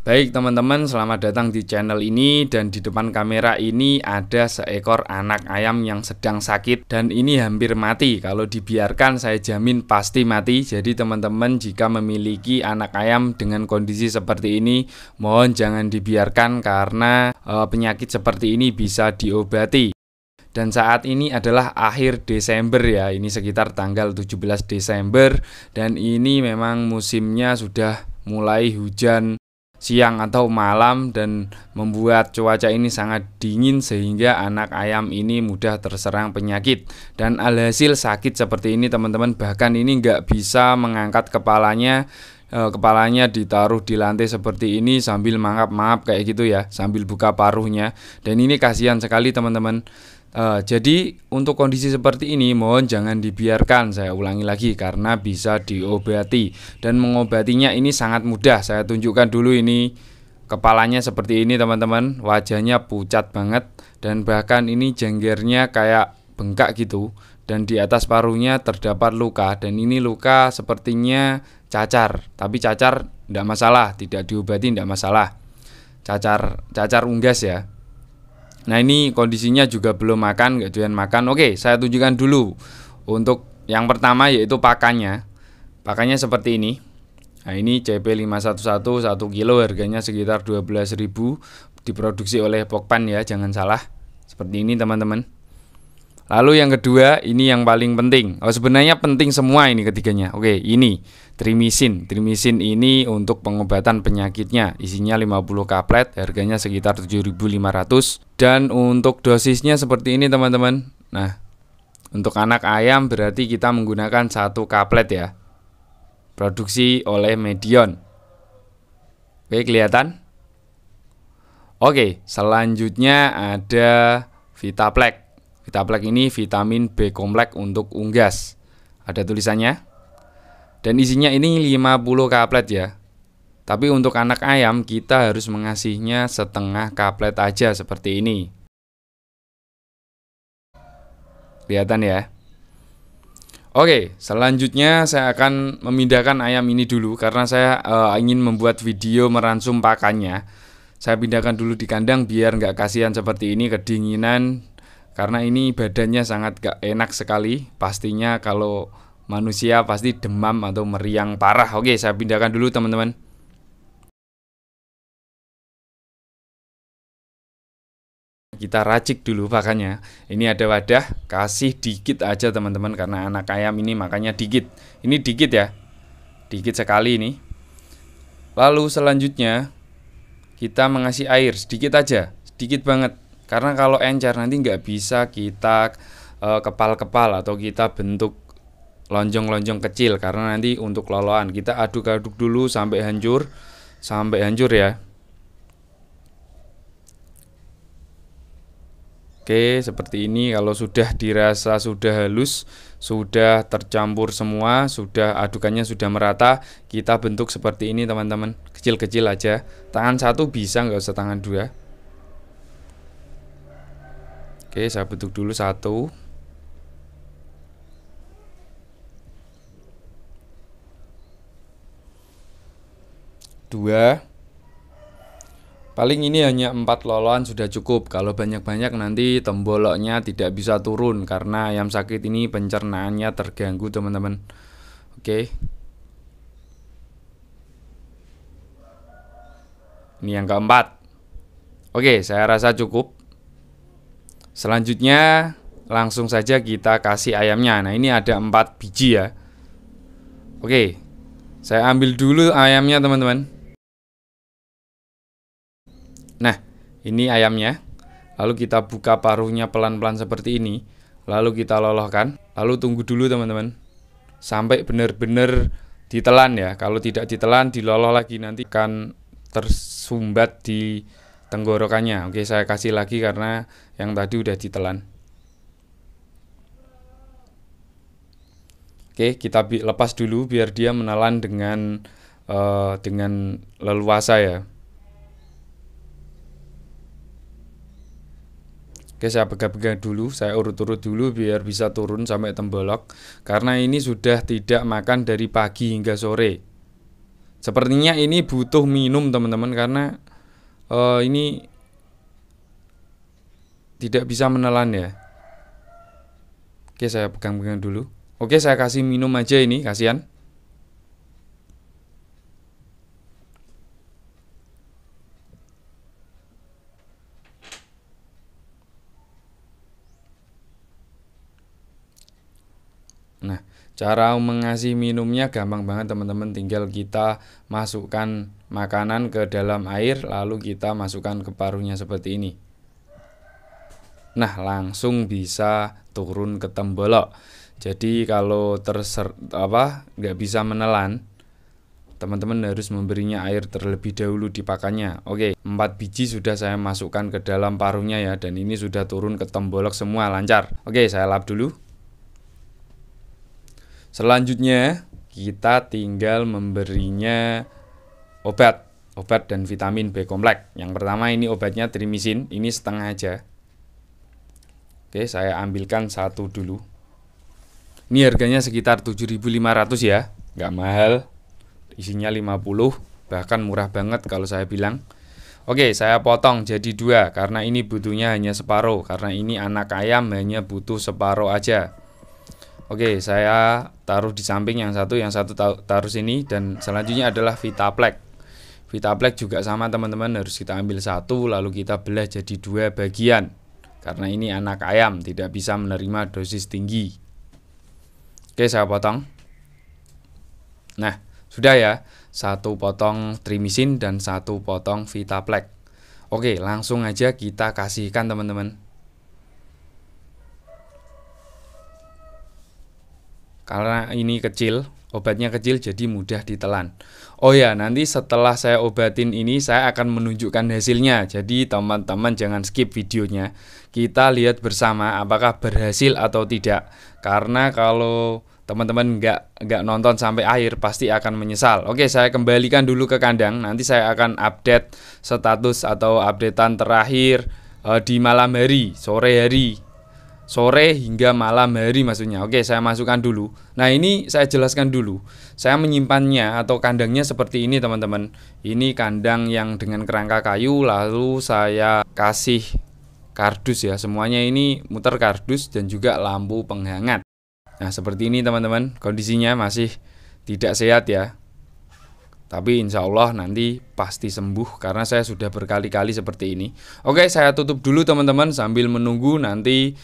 Baik teman-teman, selamat datang di channel ini dan di depan kamera ini ada seekor anak ayam yang sedang sakit dan ini hampir mati. Kalau dibiarkan saya jamin pasti mati. Jadi teman-teman jika memiliki anak ayam dengan kondisi seperti ini, mohon jangan dibiarkan karena e, penyakit seperti ini bisa diobati dan saat ini adalah akhir Desember ya ini sekitar tanggal 17 Desember dan ini memang musimnya sudah mulai hujan siang atau malam dan membuat cuaca ini sangat dingin sehingga anak ayam ini mudah terserang penyakit dan alhasil sakit seperti ini teman-teman bahkan ini nggak bisa mengangkat kepalanya eh, kepalanya ditaruh di lantai seperti ini sambil mangap-mangap kayak gitu ya, sambil buka paruhnya. Dan ini kasihan sekali teman-teman. Uh, jadi untuk kondisi seperti ini mohon jangan dibiarkan saya ulangi lagi karena bisa diobati dan mengobatinya ini sangat mudah saya tunjukkan dulu ini kepalanya seperti ini teman-teman wajahnya pucat banget dan bahkan ini jenggernya kayak bengkak gitu dan di atas parunya terdapat luka dan ini luka sepertinya cacar tapi cacar tidak masalah tidak diobati tidak masalah cacar cacar unggas ya Nah ini kondisinya juga belum makan, gak doyan makan. Oke, saya tunjukkan dulu untuk yang pertama yaitu pakannya. Pakannya seperti ini. Nah ini CP511 1 kilo harganya sekitar 12.000 diproduksi oleh Pokpan ya, jangan salah. Seperti ini teman-teman. Lalu yang kedua, ini yang paling penting. Oh, sebenarnya penting semua ini ketiganya. Oke, ini trimisin. Trimisin ini untuk pengobatan penyakitnya. Isinya 50 kaplet, harganya sekitar 7.500 dan untuk dosisnya seperti ini, teman-teman. Nah, untuk anak ayam berarti kita menggunakan satu kaplet ya. Produksi oleh Medion. Oke, kelihatan? Oke, selanjutnya ada Vitaplex. Vitaplex ini vitamin B kompleks untuk unggas. Ada tulisannya. Dan isinya ini 50 kaplet ya. Tapi untuk anak ayam kita harus mengasihnya setengah kaplet aja seperti ini. Kelihatan ya? Oke, selanjutnya saya akan memindahkan ayam ini dulu karena saya e, ingin membuat video meransum pakannya. Saya pindahkan dulu di kandang biar nggak kasihan seperti ini kedinginan karena ini badannya sangat gak enak sekali. Pastinya kalau manusia pasti demam atau meriang parah. Oke, saya pindahkan dulu teman-teman. kita racik dulu pakannya. Ini ada wadah, kasih dikit aja teman-teman karena anak ayam ini makanya dikit. Ini dikit ya. Dikit sekali ini. Lalu selanjutnya kita mengasih air sedikit aja, sedikit banget. Karena kalau encer nanti nggak bisa kita eh, kepal-kepal atau kita bentuk lonjong-lonjong kecil karena nanti untuk loloan kita aduk-aduk dulu sampai hancur sampai hancur ya Oke seperti ini kalau sudah dirasa sudah halus sudah tercampur semua sudah adukannya sudah merata kita bentuk seperti ini teman-teman kecil-kecil aja tangan satu bisa nggak usah tangan dua Oke, saya bentuk dulu satu. Dua. Paling ini hanya empat loloan sudah cukup. Kalau banyak-banyak nanti temboloknya tidak bisa turun karena ayam sakit ini pencernaannya terganggu, teman-teman. Oke. Ini yang keempat. Oke, saya rasa cukup. Selanjutnya langsung saja kita kasih ayamnya. Nah, ini ada 4 biji ya. Oke. Saya ambil dulu ayamnya, teman-teman. Nah, ini ayamnya. Lalu kita buka paruhnya pelan-pelan seperti ini. Lalu kita lolohkan. Lalu tunggu dulu, teman-teman. Sampai benar-benar ditelan ya. Kalau tidak ditelan, diloloh lagi nanti akan tersumbat di tenggorokannya. Oke, saya kasih lagi karena yang tadi udah ditelan. Oke, kita lepas dulu biar dia menelan dengan uh, dengan leluasa ya. Oke, saya pegang-pegang dulu, saya urut-urut dulu biar bisa turun sampai tembolok karena ini sudah tidak makan dari pagi hingga sore. Sepertinya ini butuh minum teman-teman karena uh, ini tidak bisa menelan ya. Oke, saya pegang-pegang dulu. Oke, saya kasih minum aja ini, kasihan. Nah, cara mengasih minumnya gampang banget teman-teman, tinggal kita masukkan makanan ke dalam air lalu kita masukkan ke paruhnya seperti ini. Nah, langsung bisa turun ke tembolok. Jadi kalau terser apa nggak bisa menelan, teman-teman harus memberinya air terlebih dahulu di pakannya. Oke, 4 biji sudah saya masukkan ke dalam paruhnya ya dan ini sudah turun ke tembolok semua lancar. Oke, saya lap dulu. Selanjutnya, kita tinggal memberinya obat, obat dan vitamin B kompleks. Yang pertama ini obatnya trimisin, ini setengah aja. Oke, saya ambilkan satu dulu. Ini harganya sekitar 7.500 ya, nggak mahal. Isinya 50, bahkan murah banget kalau saya bilang. Oke, saya potong jadi dua karena ini butuhnya hanya separuh. Karena ini anak ayam hanya butuh separuh aja. Oke, saya taruh di samping yang satu, yang satu taruh sini dan selanjutnya adalah Vita Black juga sama teman-teman harus kita ambil satu lalu kita belah jadi dua bagian karena ini anak ayam tidak bisa menerima dosis tinggi. Oke, saya potong. Nah, sudah ya, satu potong trimisin dan satu potong Black. Oke, langsung aja kita kasihkan teman-teman. Karena ini kecil, obatnya kecil jadi mudah ditelan. Oh ya, nanti setelah saya obatin ini saya akan menunjukkan hasilnya. Jadi teman-teman jangan skip videonya. Kita lihat bersama apakah berhasil atau tidak. Karena kalau teman-teman nggak nggak nonton sampai akhir pasti akan menyesal. Oke, saya kembalikan dulu ke kandang. Nanti saya akan update status atau updatean terakhir eh, di malam hari, sore hari sore hingga malam hari maksudnya. Oke, saya masukkan dulu. Nah, ini saya jelaskan dulu. Saya menyimpannya atau kandangnya seperti ini, teman-teman. Ini kandang yang dengan kerangka kayu lalu saya kasih kardus ya. Semuanya ini muter kardus dan juga lampu penghangat. Nah, seperti ini teman-teman. Kondisinya masih tidak sehat ya. Tapi insya Allah nanti pasti sembuh karena saya sudah berkali-kali seperti ini. Oke, saya tutup dulu teman-teman sambil menunggu nanti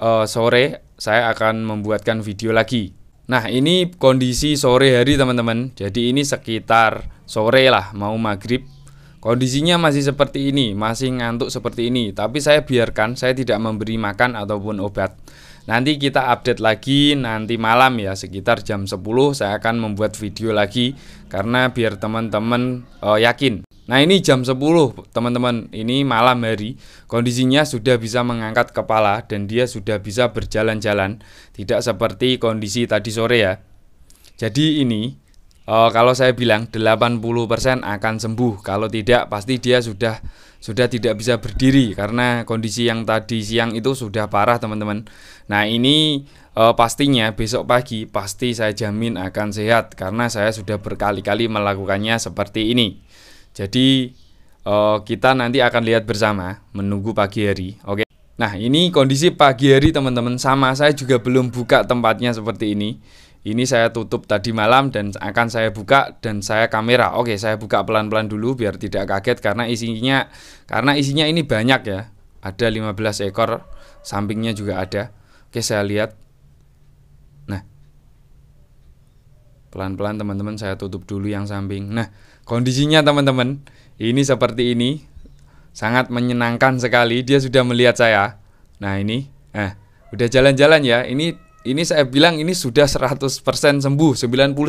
uh, sore saya akan membuatkan video lagi. Nah, ini kondisi sore hari teman-teman. Jadi ini sekitar sore lah, mau maghrib. Kondisinya masih seperti ini, masih ngantuk seperti ini. Tapi saya biarkan, saya tidak memberi makan ataupun obat. Nanti kita update lagi nanti malam ya sekitar jam 10 saya akan membuat video lagi karena biar teman-teman uh, yakin Nah ini jam 10 teman-teman ini malam hari kondisinya sudah bisa mengangkat kepala dan dia sudah bisa berjalan-jalan tidak seperti kondisi tadi sore ya. Jadi ini uh, kalau saya bilang 80% akan sembuh kalau tidak pasti dia sudah sudah tidak bisa berdiri karena kondisi yang tadi siang itu sudah parah teman-teman. Nah ini uh, pastinya besok pagi pasti saya jamin akan sehat karena saya sudah berkali-kali melakukannya seperti ini. Jadi uh, kita nanti akan lihat bersama menunggu pagi hari. Oke. Okay? Nah, ini kondisi pagi hari teman-teman sama saya juga belum buka tempatnya seperti ini. Ini saya tutup tadi malam dan akan saya buka dan saya kamera. Oke, saya buka pelan-pelan dulu biar tidak kaget karena isinya karena isinya ini banyak ya. Ada 15 ekor, sampingnya juga ada. Oke, saya lihat. Nah. Pelan-pelan teman-teman saya tutup dulu yang samping. Nah, Kondisinya teman-teman, ini seperti ini. Sangat menyenangkan sekali dia sudah melihat saya. Nah, ini eh udah jalan-jalan ya. Ini ini saya bilang ini sudah 100% sembuh, 99%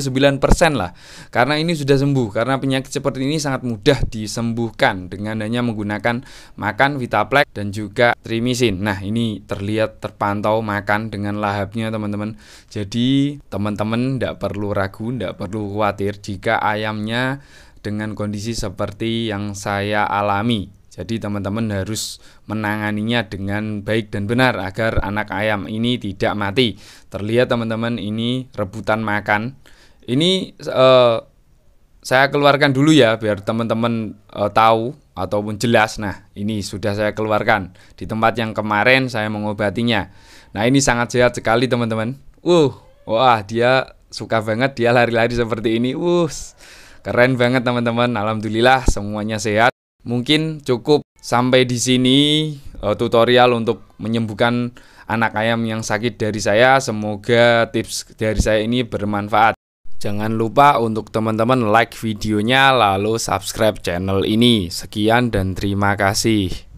lah. Karena ini sudah sembuh, karena penyakit seperti ini sangat mudah disembuhkan dengan hanya menggunakan makan Vitaplex dan juga Trimisin. Nah, ini terlihat terpantau makan dengan lahapnya teman-teman. Jadi, teman-teman tidak perlu ragu, tidak perlu khawatir jika ayamnya dengan kondisi seperti yang saya alami. Jadi teman-teman harus menanganinya dengan baik dan benar agar anak ayam ini tidak mati. Terlihat teman-teman ini rebutan makan. Ini eh, saya keluarkan dulu ya biar teman-teman eh, tahu ataupun jelas. Nah, ini sudah saya keluarkan di tempat yang kemarin saya mengobatinya. Nah, ini sangat sehat sekali teman-teman. Uh, wah dia suka banget dia lari-lari seperti ini. Uh, Keren banget teman-teman. Alhamdulillah semuanya sehat. Mungkin cukup sampai di sini uh, tutorial untuk menyembuhkan anak ayam yang sakit dari saya. Semoga tips dari saya ini bermanfaat. Jangan lupa untuk teman-teman like videonya lalu subscribe channel ini. Sekian dan terima kasih.